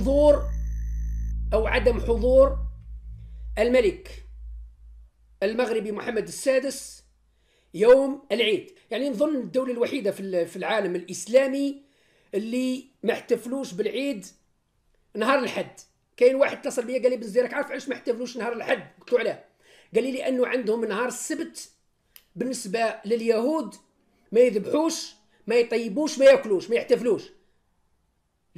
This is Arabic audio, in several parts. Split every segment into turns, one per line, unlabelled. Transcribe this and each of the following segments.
حضور أو عدم حضور الملك المغربي محمد السادس يوم العيد يعني نظن الدولة الوحيدة في العالم الإسلامي اللي ما احتفلوش بالعيد نهار الحد كاين واحد اتصل بيا قال لي بن زيرك عارف علاش ما احتفلوش نهار الحد قلت له علاه قال لي لانه عندهم نهار السبت بالنسبه لليهود ما يذبحوش ما يطيبوش ما ياكلوش ما يحتفلوش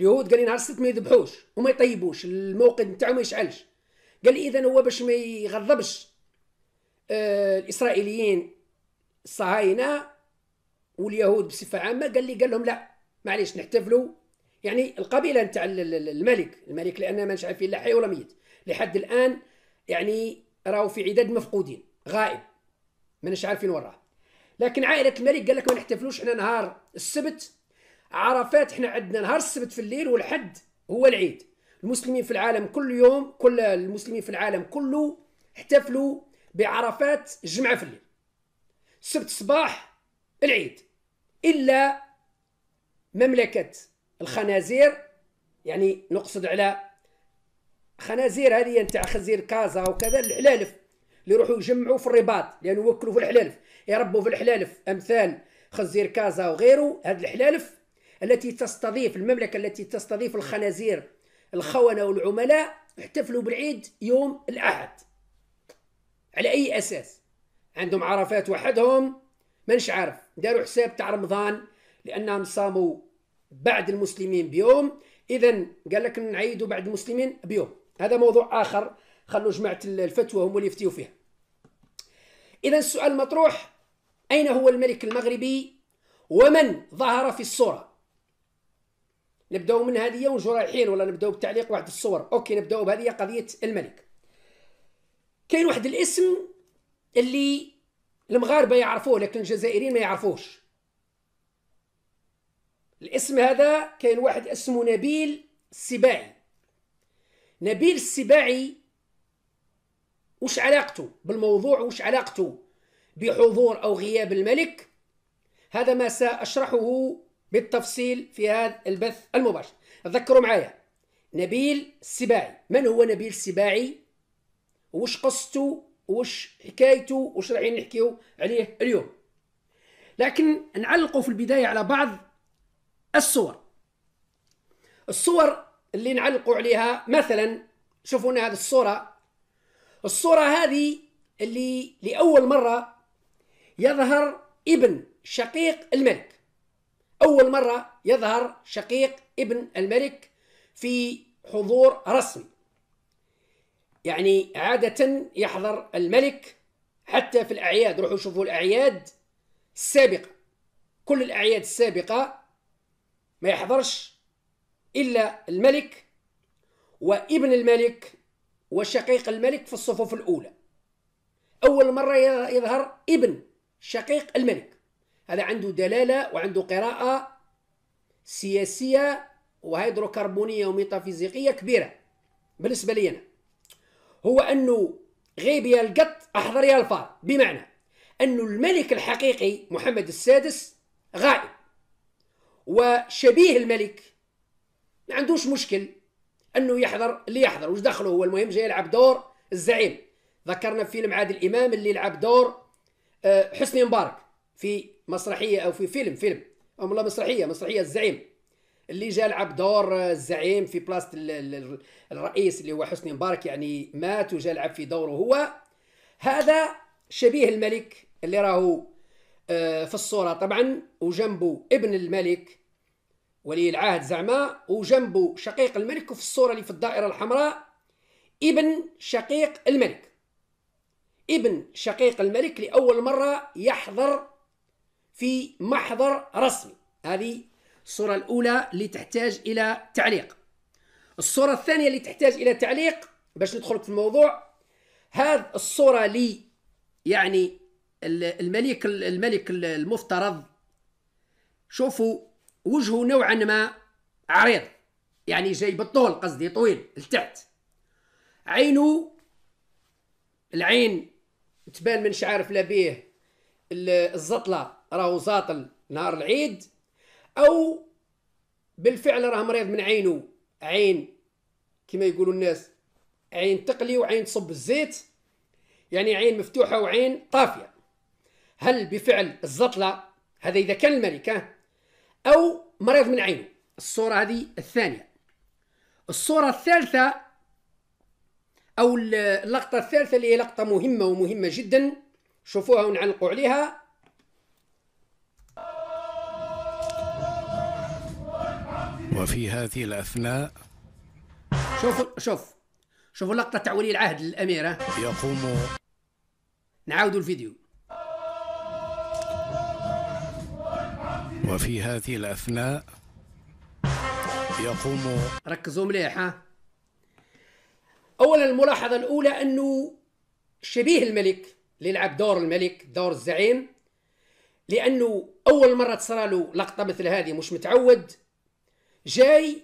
اليهود قال لي نهار السبت ما يذبحوش وما يطيبوش الموقد نتاعو ما يشعلش قال لي اذا هو باش ما يغضبش آه، الاسرائيليين الصهاينه واليهود بصفه عامه قال لي قال لهم لا معليش نحتفلوا يعني القبيله نتاع الملك الملك لان ما نشعل فيه لا حي ولا ميت لحد الان يعني راهو في عداد مفقودين غائب ما نش فين وراه لكن عائله الملك قال لك ما نحتفلوش احنا نهار السبت عرفات احنا عندنا نهار السبت في الليل والحد هو العيد المسلمين في العالم كل يوم كل المسلمين في العالم كله احتفلوا بعرفات الجمعة في الليل السبت صباح العيد إلا مملكة الخنازير يعني نقصد على خنازير هذه نتاع خنزير كازا وكذا الحلالف اللي يروحوا يجمعوا في الرباط لأنه يوكلوا في الحلالف يربوا في الحلالف أمثال خنزير كازا وغيره هاد الحلالف التي تستضيف المملكة التي تستضيف الخنازير الخونة والعملاء احتفلوا بالعيد يوم الأحد على أي أساس عندهم عرفات وحدهم منش عارف داروا حساب تاع رمضان لأنهم صاموا بعد المسلمين بيوم إذا قال لك نعيدوا بعد المسلمين بيوم هذا موضوع آخر خلوا جماعة الفتوى هم اللي يفتيوا فيها إذا السؤال المطروح أين هو الملك المغربي ومن ظهر في الصورة نبداو من هذه ونجو رايحين ولا نبداو بتعليق واحد الصور اوكي نبداو بهذه قضيه الملك كاين واحد الاسم اللي المغاربه يعرفوه لكن الجزائريين ما يعرفوش الاسم هذا كاين واحد اسمه نبيل السباعي نبيل السباعي وش علاقته بالموضوع وش علاقته بحضور او غياب الملك هذا ما ساشرحه بالتفصيل في هذا البث المباشر تذكروا معايا نبيل السباعي من هو نبيل السباعي وش قصته وش حكايته وش رايحين نحكيو عليه اليوم لكن نعلقوا في البدايه على بعض الصور الصور اللي نعلقوا عليها مثلا شوفوا هنا هذه الصوره الصوره هذه اللي لاول مره يظهر ابن شقيق الملك أول مرة يظهر شقيق ابن الملك في حضور رسمي يعني عادة يحضر الملك حتى في الأعياد روحوا شوفوا الأعياد السابقة كل الأعياد السابقة ما يحضرش إلا الملك وابن الملك وشقيق الملك في الصفوف الأولى أول مرة يظهر ابن شقيق الملك هذا عنده دلالة وعنده قراءة سياسية وهيدروكربونية وميتافيزيقية كبيرة بالنسبة لي أنا هو أنه غيب يا القط أحضر يا الفار بمعنى أنه الملك الحقيقي محمد السادس غائب وشبيه الملك ما عندوش مشكل أنه يحضر اللي يحضر واش دخله هو المهم جاي يلعب دور الزعيم ذكرنا في فيلم عادل إمام اللي لعب دور آه، حسني مبارك في مسرحيه او في فيلم فيلم او لا مسرحيه مسرحيه الزعيم اللي جا لعب دور الزعيم في بلاصه الرئيس اللي هو حسني مبارك يعني مات وجا لعب في دوره هو هذا شبيه الملك اللي راهو آه، في الصوره طبعا وجنبه ابن الملك ولي العهد زعما وجنبه شقيق الملك وفي الصوره اللي في الدائره الحمراء ابن شقيق الملك ابن شقيق الملك لاول مره يحضر في محضر رسمي هذه الصورة الأولى اللي تحتاج إلى تعليق الصورة الثانية اللي تحتاج إلى تعليق باش ندخل في الموضوع هذه الصورة لي يعني الملك الملك المفترض شوفوا وجهه نوعا ما عريض يعني جاي بالطول قصدي طويل لتحت عينه العين تبان من شعار فلابيه الزطله راهو ساطل نهار العيد او بالفعل راه مريض من عينه عين كما يقولوا الناس عين تقلي وعين تصب الزيت يعني عين مفتوحه وعين طافيه هل بفعل الزطله هذا اذا كان الملك او مريض من عينه الصوره هذه الثانيه الصوره الثالثه او اللقطه الثالثه اللي هي لقطه مهمه ومهمه جدا شوفوها ونعلقوا عليها وفي هذه الأثناء شوفوا شوف شوفوا لقطة تاع ولي العهد الأميرة يقوم نعاودوا الفيديو وفي هذه الأثناء يقوم ركزوا مليح ها أولا الملاحظة الأولى أنه شبيه الملك اللي يلعب دور الملك دور الزعيم لأنه أول مرة تصرى له لقطة مثل هذه مش متعود جاي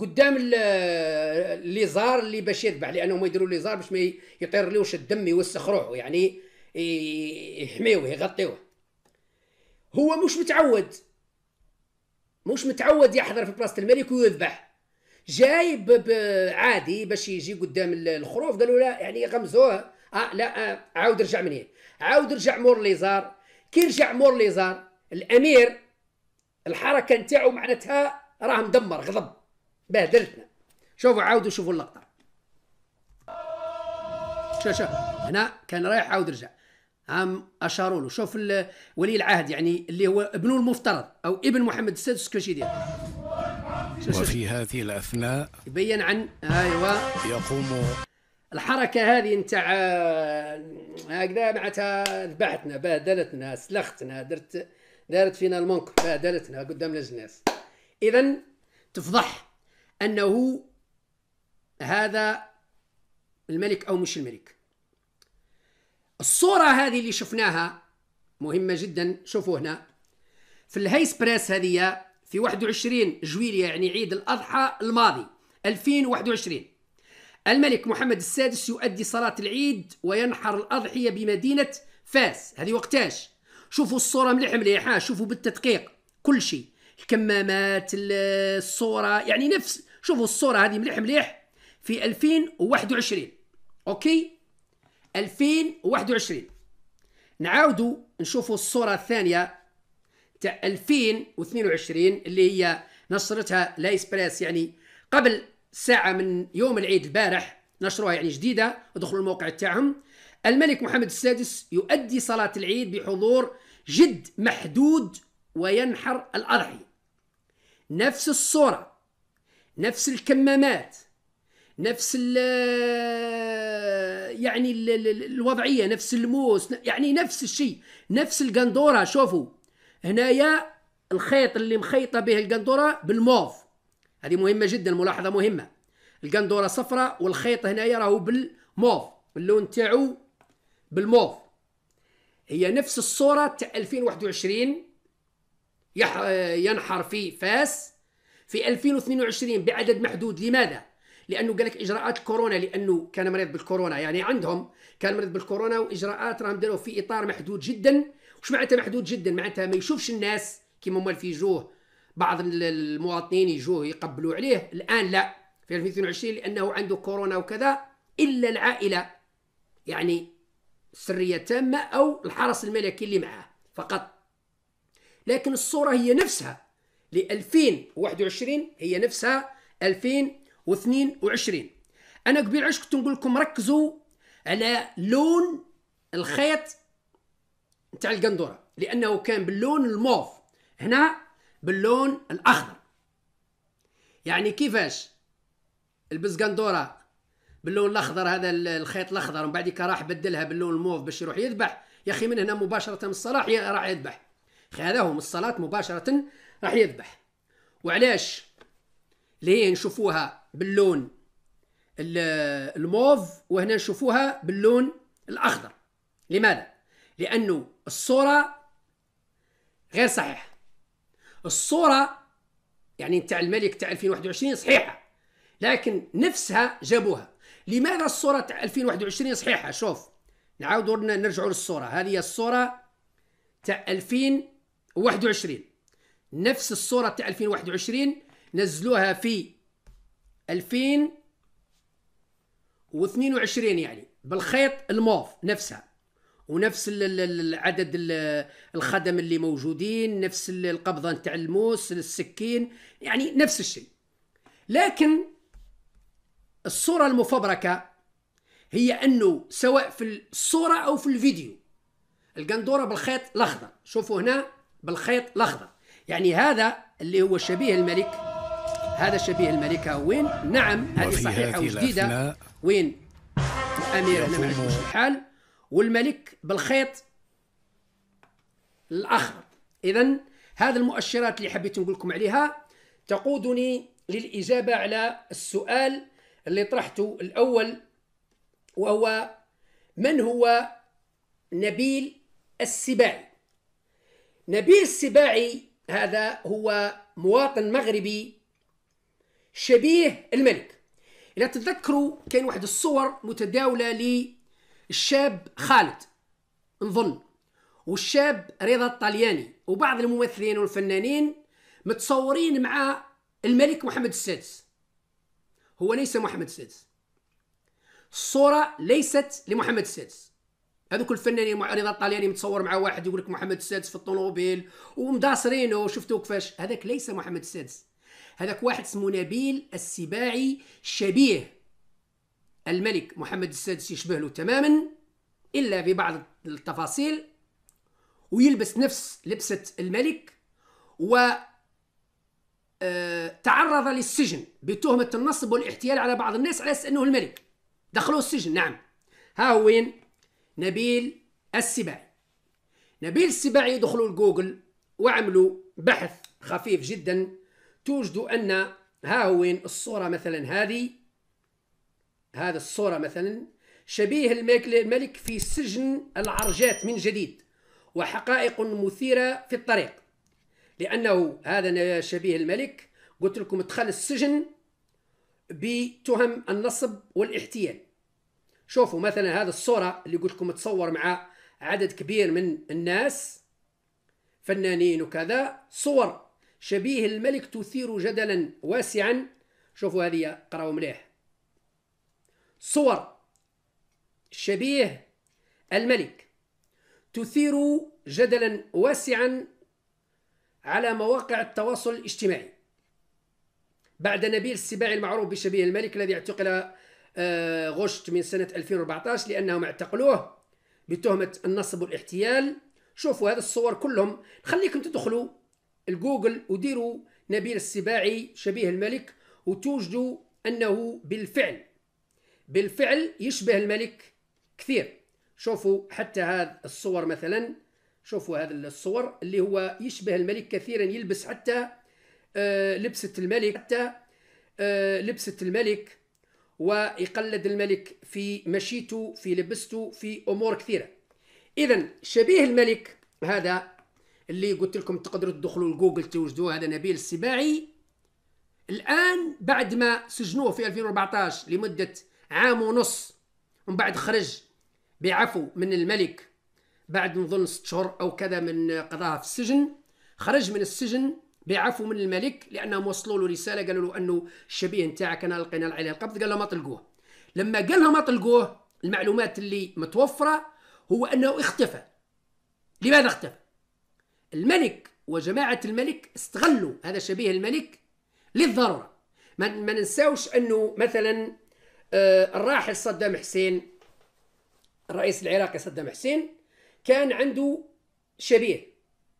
قدام اللي زار اللي باش يذبح لانهم يديروا لي زار باش ما يطير ليوش الدم يوسخ روحه يعني يحميوه يغطيوه هو مش متعود مش متعود يحضر في بلاصه الملك ويذبح جاي عادي باش يجي قدام الخروف قالوا لا يعني غمزوه آه لا آه عاود رجع من هنا عاود رجع مور ليزار كي رجع مور ليزار الامير الحركه نتاعو معناتها راه مدمر غضب بهدلتنا شوفوا عاودوا شوفوا اللقطه شوف شوف هنا كان رايح عاود رجع عام اشاروا له شوف ولي العهد يعني اللي هو ابن المفترض او ابن محمد السادس كاش يدير وفي هذه الاثناء يبين عن ايوه يقوم الحركه هذه نتاع آه، هكذا معناتها ذبحتنا بهدلتنا سلختنا درت دارت فينا المنكر بهدلتنا قدام الناس اذا تفضح انه هذا الملك او مش الملك الصوره هذه اللي شفناها مهمه جدا شوفوا هنا في الهيس بريس هذه في 21 جويلية يعني عيد الأضحى الماضي 2021 الملك محمد السادس يؤدي صلاة العيد وينحر الأضحية بمدينة فاس هذه وقتاش شوفوا الصوره مليح مليحه شوفوا بالتدقيق كل شيء الكمامات الصوره يعني نفس شوفوا الصوره هذه مليح مليح في 2021 اوكي 2021 نعاودوا نشوفوا الصوره الثانيه تاع 2022 اللي هي نشرتها لا اسبريس يعني قبل ساعه من يوم العيد البارح نشروها يعني جديده ادخلوا الموقع تاعهم الملك محمد السادس يؤدي صلاة العيد بحضور جد محدود وينحر الأضحية نفس الصورة نفس الكمامات نفس ال يعني الـ الوضعية نفس الموس يعني نفس الشيء نفس القندورة شوفوا هنايا الخيط اللي مخيطة به القندورة بالموف هذه مهمة جدا ملاحظة مهمة القندورة صفراء والخيط هنايا راهو بالموف اللون تاعو بالموف هي نفس الصورة تاع 2021 ينحر في فاس في 2022 بعدد محدود لماذا؟ لانه قال لك اجراءات الكورونا لانه كان مريض بالكورونا يعني عندهم كان مريض بالكورونا واجراءات راهم داروا في اطار محدود جدا وش معناتها محدود جدا معناتها ما يشوفش الناس كيما هما في جوه بعض المواطنين يجوه يقبلوا عليه الان لا في 2022 لانه عنده كورونا وكذا الا العائله يعني سريه تامه او الحرس الملكي اللي معاه فقط لكن الصوره هي نفسها ل 2021 هي نفسها 2022 انا قبل عش كنت نقول لكم ركزوا على لون الخيط نتاع القندوره لانه كان باللون الموف هنا باللون الاخضر يعني كيفاش البزقندوره باللون الاخضر هذا الخيط الاخضر ومن بعد راح بدلها باللون الموف باش يروح يذبح يا اخي من هنا مباشره من الصلاه راح يذبح هذا هو من الصلاه مباشره راح يذبح وعلاش ليه نشوفوها باللون الموف وهنا نشوفوها باللون الاخضر لماذا لانه الصوره غير صحيحه الصوره يعني تاع الملك تاع 2021 صحيحه لكن نفسها جابوها لماذا الصورة تاع 2021 صحيحة شوف نعاودوا نرجعوا للصورة هذه الصورة تاع 2021 نفس الصورة تاع 2021 نزلوها في 2022 يعني بالخيط الموف نفسها ونفس العدد الخدم اللي موجودين نفس القبضه نتاع الموس السكين يعني نفس الشيء لكن الصورة المفبركة هي أنه سواء في الصورة أو في الفيديو القندورة بالخيط الأخضر شوفوا هنا بالخيط الأخضر يعني هذا اللي هو شبيه الملك هذا شبيه الملكة وين نعم هذه صحيحة وجديدة وين الأمير هنا ما الحال والملك بالخيط الأخضر إذا هذه المؤشرات اللي حبيت نقول لكم عليها تقودني للإجابة على السؤال اللي طرحته الأول وهو من هو نبيل السباعي نبيل السباعي هذا هو مواطن مغربي شبيه الملك إذا تذكروا كان واحد الصور متداولة للشاب خالد نظن والشاب رضا الطلياني وبعض الممثلين والفنانين متصورين مع الملك محمد السادس هو ليس محمد السادس الصوره ليست لمحمد السادس هذوك الفنانين المعارضه الطلياني متصور مع واحد يقول لك محمد السادس في الطوموبيل ومداصرينه وشفتوه كيفاش هذاك ليس محمد السادس هذاك واحد اسمه نبيل السباعي شبيه الملك محمد السادس يشبه له تماما الا في بعض التفاصيل ويلبس نفس لبسه الملك و آه، تعرض للسجن بتهمة النصب والاحتيال على بعض الناس على أساس أنه الملك دخلوه السجن نعم ها هو وين نبيل السباعي نبيل السباعي دخلوا لجوجل وعملوا بحث خفيف جدا توجد أن ها هو وين الصورة مثلا هذه هذا الصورة مثلا شبيه الملك في سجن العرجات من جديد وحقائق مثيرة في الطريق لأنه هذا شبيه الملك قلت لكم دخل السجن بتهم النصب والاحتيال شوفوا مثلا هذا الصورة اللي قلت لكم تصور مع عدد كبير من الناس فنانين وكذا صور شبيه الملك تثير جدلا واسعا شوفوا هذه قراوا مليح صور شبيه الملك تثير جدلا واسعا على مواقع التواصل الاجتماعي بعد نبيل السباعي المعروف بشبيه الملك الذي اعتقل آه، غشت من سنة 2014 لأنهم اعتقلوه بتهمة النصب والاحتيال شوفوا هذه الصور كلهم خليكم تدخلوا الجوجل وديروا نبيل السباعي شبيه الملك وتوجدوا أنه بالفعل بالفعل يشبه الملك كثير شوفوا حتى هذه الصور مثلا شوفوا هذا الصور اللي هو يشبه الملك كثيرا يلبس حتى آه، لبسة الملك حتى آه، لبسة الملك ويقلد الملك في مشيته في لبسته في أمور كثيرة إذا شبيه الملك هذا اللي قلت لكم تقدروا تدخلوا لجوجل توجدوه هذا نبيل السباعي الآن بعد ما سجنوه في 2014 لمدة عام ونص ومن بعد خرج بعفو من الملك بعد نظن ست شهور او كذا من قضاها في السجن خرج من السجن بعفو من الملك لانهم وصلوا له رساله قالوا له انه الشبيه نتاعك انا لقينا عليه القبض قال له ما طلقوه لما قال له ما طلقوه المعلومات اللي متوفره هو انه اختفى لماذا اختفى الملك وجماعه الملك استغلوا هذا شبيه الملك للضروره ما, ما ننساوش انه مثلا آه، الراحل صدام حسين الرئيس العراقي صدام حسين كان عنده شبيه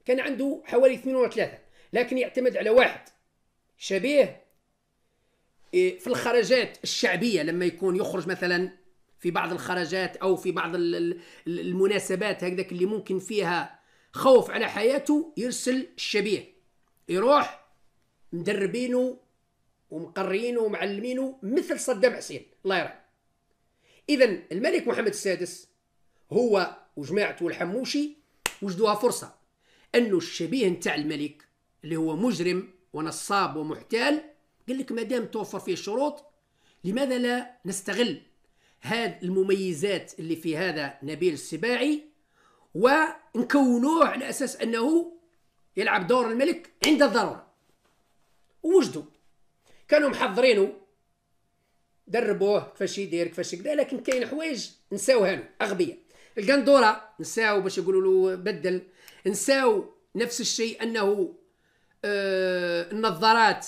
كان عنده حوالي اثنين ولا ثلاثة لكن يعتمد على واحد شبيه إيه، في الخرجات الشعبية لما يكون يخرج مثلا في بعض الخرجات أو في بعض المناسبات هكذاك اللي ممكن فيها خوف على حياته يرسل الشبيه يروح مدربينه ومقرينه ومعلمينه مثل صدام حسين الله يرحمه إذا الملك محمد السادس هو وجماعة الحموشي وجدوها فرصة أنه الشبيه نتاع الملك اللي هو مجرم ونصاب ومحتال قال لك ما دام توفر فيه الشروط لماذا لا نستغل هذه المميزات اللي في هذا نبيل السباعي ونكونوه على أساس أنه يلعب دور الملك عند الضرورة ووجدوا كانوا محضرينه دربوه كيفاش يدير كيفاش كذا لكن كاين حوايج نساوها له اغبياء القندوره نساو باش يقولوا له بدل نساو نفس الشيء انه آه النظارات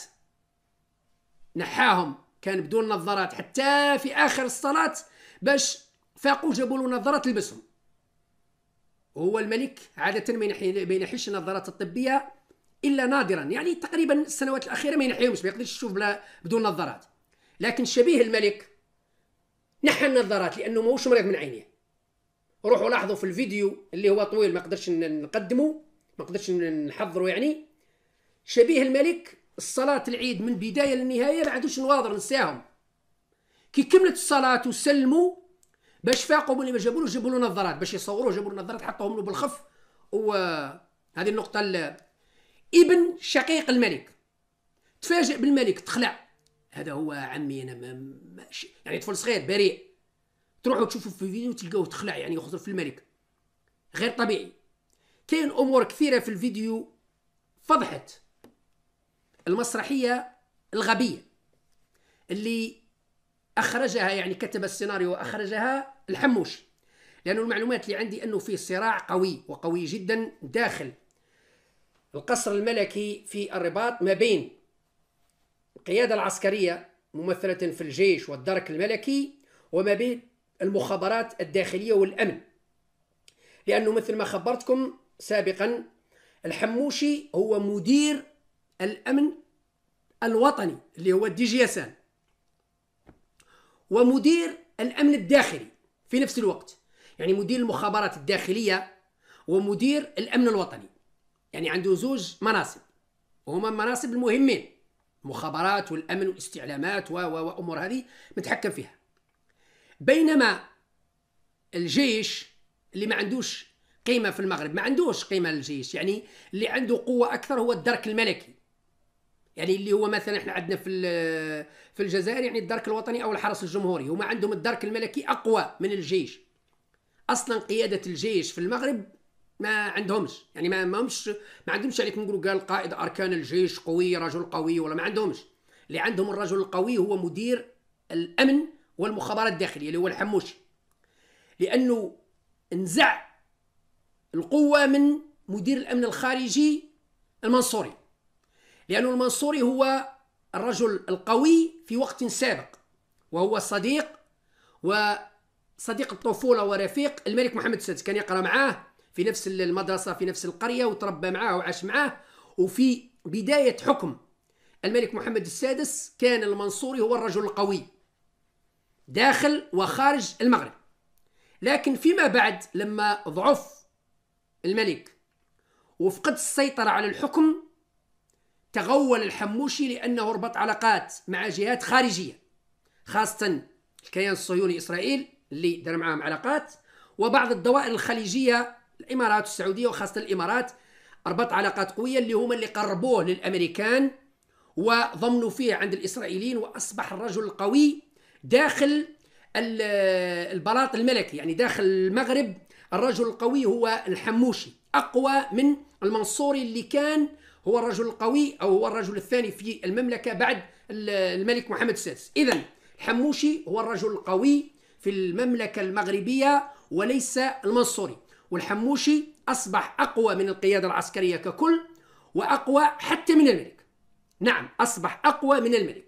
نحاهم كان بدون نظارات حتى في اخر الصلاه باش فاقوا جابوا له نظارات لبسهم وهو الملك عاده ما ينحيش النظارات الطبيه الا نادرا يعني تقريبا السنوات الاخيره ما ينحيهمش ما يقدرش يشوف بلا بدون نظارات لكن شبيه الملك نحى النظارات لانه ماهوش مريض من عينيه روحوا لاحظوا في الفيديو اللي هو طويل ما قدرش نقدمه ما قدرش نحضره يعني شبيه الملك الصلاة العيد من بداية للنهاية ما عندوش نواظر نساهم كي كملت الصلاة وسلموا باش فاقوا اللي ما جابولوش جابوا له نظارات باش يصوروه جابوا له نظارات حطوهم له بالخف وهذه النقطة اللي. ابن شقيق الملك تفاجئ بالملك تخلع هذا هو عمي انا ما ماشي يعني طفل صغير بريء تروحوا تشوفوا في الفيديو تلقاوه تخلع يعني يخزر في الملك غير طبيعي كاين امور كثيره في الفيديو فضحت المسرحيه الغبيه اللي اخرجها يعني كتب السيناريو واخرجها الحموش لانه المعلومات اللي عندي انه فيه صراع قوي وقوي جدا داخل القصر الملكي في الرباط ما بين القياده العسكريه ممثله في الجيش والدرك الملكي وما بين المخابرات الداخلية والأمن لأنه مثل ما خبرتكم سابقا الحموشي هو مدير الأمن الوطني اللي هو الدي جي اس ومدير الأمن الداخلي في نفس الوقت يعني مدير المخابرات الداخلية ومدير الأمن الوطني يعني عنده زوج مناصب وهما مناصب المهمين مخابرات والأمن والاستعلامات و وأمور هذه متحكم فيها بينما الجيش اللي ما عندوش قيمه في المغرب ما عندوش قيمه للجيش يعني اللي عنده قوه اكثر هو الدرك الملكي يعني اللي هو مثلا احنا عندنا في في الجزائر يعني الدرك الوطني او الحرس الجمهوري هما عندهم الدرك الملكي اقوى من الجيش اصلا قياده الجيش في المغرب ما عندهمش يعني ما ما همش ما عندهمش عليك يعني نقولوا قال قائد اركان الجيش قوي رجل قوي ولا ما عندهمش اللي عندهم الرجل القوي هو مدير الامن والمخابرات الداخليه اللي هو الحموشي لانه نزع القوه من مدير الامن الخارجي المنصوري لانه المنصوري هو الرجل القوي في وقت سابق وهو صديق وصديق الطفوله ورفيق الملك محمد السادس كان يقرا معاه في نفس المدرسه في نفس القريه وتربى معاه وعاش معاه وفي بدايه حكم الملك محمد السادس كان المنصوري هو الرجل القوي داخل وخارج المغرب لكن فيما بعد لما ضعف الملك وفقد السيطرة على الحكم تغول الحموشي لأنه ربط علاقات مع جهات خارجية خاصة الكيان الصهيوني إسرائيل اللي دار معاهم علاقات وبعض الدوائر الخليجية الإمارات السعودية وخاصة الإمارات ربط علاقات قوية اللي هما اللي قربوه للأمريكان وضمنوا فيه عند الإسرائيليين وأصبح الرجل القوي داخل البلاط الملكي يعني داخل المغرب الرجل القوي هو الحموشي أقوى من المنصوري اللي كان هو الرجل القوي أو هو الرجل الثاني في المملكة بعد الملك محمد السادس إذا الحموشي هو الرجل القوي في المملكة المغربية وليس المنصوري والحموشي أصبح أقوى من القيادة العسكرية ككل وأقوى حتى من الملك نعم أصبح أقوى من الملك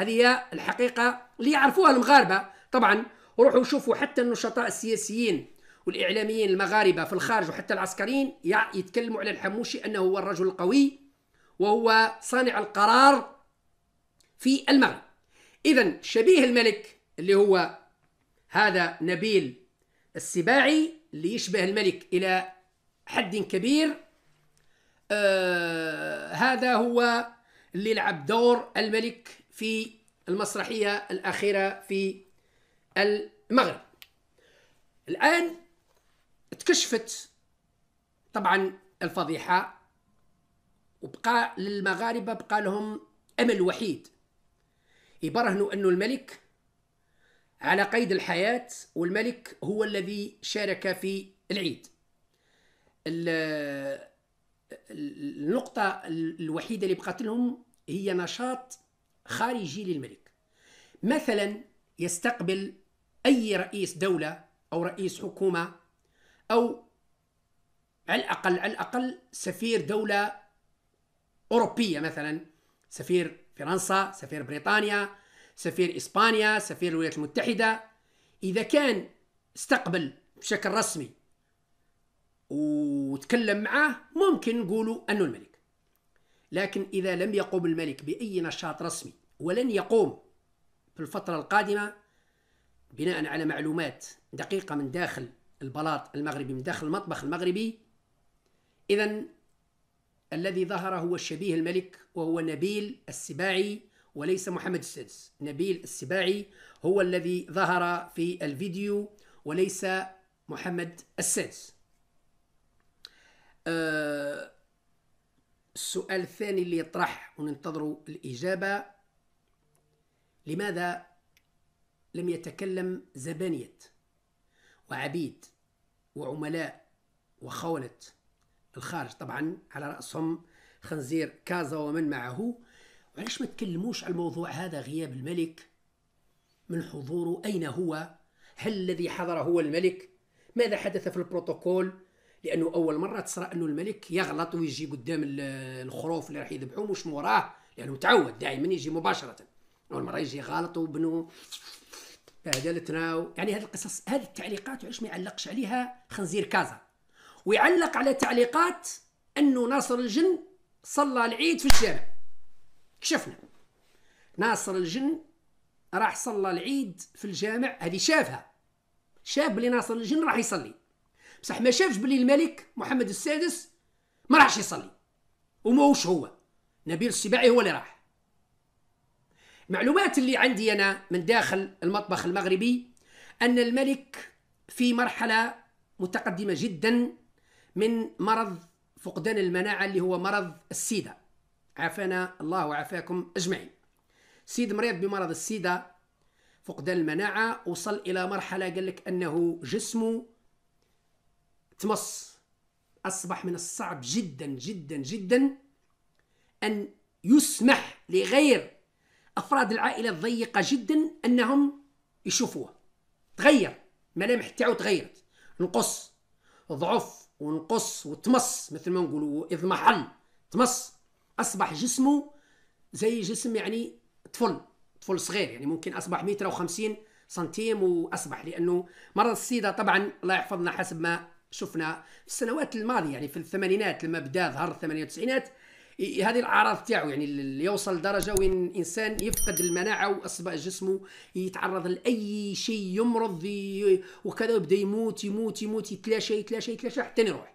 هذه هي الحقيقة اللي يعرفوها المغاربة طبعا روحوا شوفوا حتى النشطاء السياسيين والإعلاميين المغاربة في الخارج وحتى العسكريين يتكلموا على الحموشي أنه هو الرجل القوي وهو صانع القرار في المغرب إذا شبيه الملك اللي هو هذا نبيل السباعي اللي يشبه الملك إلى حد كبير آه هذا هو اللي لعب دور الملك في المسرحية الأخيرة في المغرب الآن تكشفت طبعا الفضيحة وبقى للمغاربة بقى لهم أمل وحيد يبرهنوا أنه الملك على قيد الحياة والملك هو الذي شارك في العيد النقطة الوحيدة اللي بقت لهم هي نشاط خارجي للملك مثلا يستقبل أي رئيس دولة أو رئيس حكومة أو على الأقل على الأقل سفير دولة أوروبية مثلا سفير فرنسا سفير بريطانيا سفير إسبانيا سفير الولايات المتحدة إذا كان استقبل بشكل رسمي وتكلم معاه ممكن نقولوا أنه الملك لكن إذا لم يقم الملك بأي نشاط رسمي ولن يقوم في الفترة القادمة بناء على معلومات دقيقة من داخل البلاط المغربي من داخل المطبخ المغربي إذا الذي ظهر هو الشبيه الملك وهو نبيل السباعي وليس محمد السادس نبيل السباعي هو الذي ظهر في الفيديو وليس محمد السادس آه، السؤال الثاني اللي يطرح وننتظر الإجابة لماذا لم يتكلم زبانية وعبيد وعملاء وخونة الخارج طبعا على رأسهم خنزير كازا ومن معه وعلاش ما تكلموش على الموضوع هذا غياب الملك من حضوره أين هو هل الذي حضر هو الملك ماذا حدث في البروتوكول لأنه أول مرة تصرى أنه الملك يغلط ويجي قدام الخروف اللي راح يذبحوه مش موراه لأنه يعني متعود دائما يجي مباشرة والمره يجي غلط وبنو بهدلتنا يعني هذه القصص هذه التعليقات وعلاش ما يعلقش عليها خنزير كازا ويعلق على تعليقات انه ناصر الجن صلى العيد في الشارع كشفنا ناصر الجن راح صلى العيد في الجامع هذه شافها شاف بلي ناصر الجن راح يصلي بصح ما شافش بلي الملك محمد السادس ما راحش يصلي وماهوش هو نبيل السباعي هو اللي راح معلومات اللي عندي أنا من داخل المطبخ المغربي أن الملك في مرحلة متقدمة جدا من مرض فقدان المناعة اللي هو مرض السيدة عافانا الله وعافاكم أجمعين سيد مريض بمرض السيدة فقدان المناعة وصل إلى مرحلة قال لك أنه جسمه تمص أصبح من الصعب جدا جدا جدا أن يسمح لغير افراد العائله الضيقه جدا انهم يشوفوها تغير ملامح تاعو تغيرت نقص ضعف ونقص وتمص مثل ما نقولوا اضمحل تمص اصبح جسمه زي جسم يعني طفل طفل صغير يعني ممكن اصبح متر وخمسين سنتيم واصبح لانه مرض السيده طبعا الله يحفظنا حسب ما شفنا في السنوات الماضيه يعني في الثمانينات لما بدا ظهر الثمانية والتسعينات هذه الاعراض تاعو يعني يوصل لدرجه وين الانسان يفقد المناعه واصبع جسمه يتعرض لاي شيء يمرض وكذا يبدا يموت يموت يموت يتلاشى يتلاشى يتلاشى حتى يروح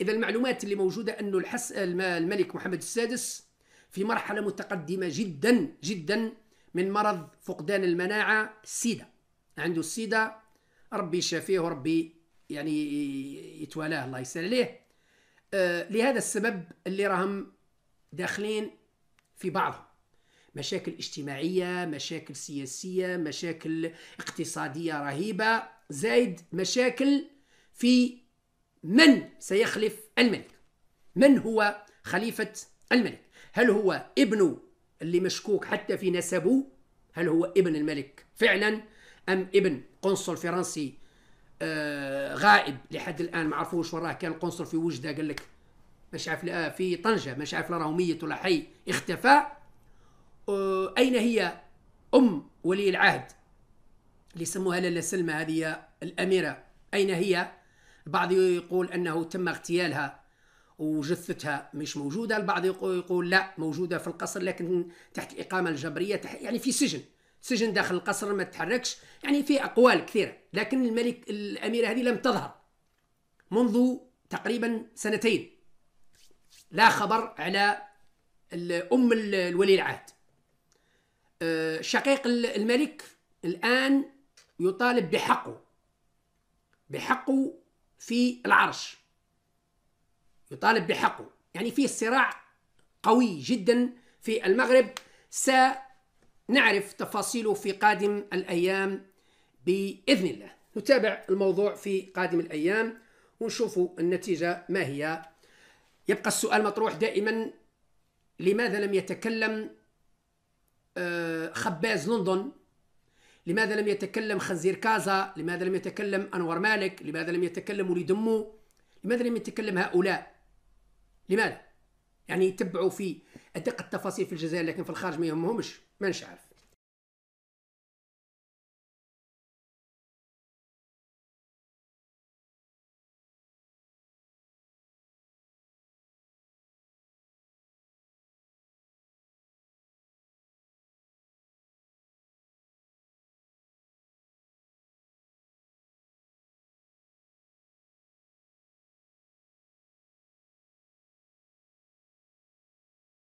اذا المعلومات اللي موجوده انه الحس الملك محمد السادس في مرحله متقدمه جدا جدا من مرض فقدان المناعه السيده عنده السيده ربي يشافيه وربي يعني يتوالاه الله يسهل عليه آه لهذا السبب اللي راهم داخلين في بعضهم مشاكل اجتماعية مشاكل سياسية مشاكل اقتصادية رهيبة زائد مشاكل في من سيخلف الملك من هو خليفة الملك هل هو ابن اللي مشكوك حتى في نسبه هل هو ابن الملك فعلا أم ابن قنصل فرنسي آه غائب لحد الآن معرفوش وراه كان قنصل في وجدة قال لك مش عارف في طنجة مش عارف لا راهو ميت ولا حي اختفى أين هي أم ولي العهد اللي سموها لالا سلمى هذه الأميرة أين هي البعض يقول أنه تم اغتيالها وجثتها مش موجودة البعض يقول لا موجودة في القصر لكن تحت الإقامة الجبرية تحت يعني في سجن سجن داخل القصر ما تتحركش يعني في أقوال كثيرة لكن الملك الأميرة هذه لم تظهر منذ تقريبا سنتين لا خبر على أم الولي العهد أه، شقيق الملك الآن يطالب بحقه بحقه في العرش يطالب بحقه يعني فيه صراع قوي جدا في المغرب سنعرف تفاصيله في قادم الأيام بإذن الله نتابع الموضوع في قادم الأيام ونشوف النتيجة ما هي يبقى السؤال مطروح دائما لماذا لم يتكلم آه، خباز لندن لماذا لم يتكلم خنزير كازا لماذا لم يتكلم أنور مالك لماذا لم يتكلم وليد دمو لماذا لم يتكلم هؤلاء لماذا يعني يتبعوا في أدق التفاصيل في الجزائر لكن في الخارج ما يهمهمش ما عارف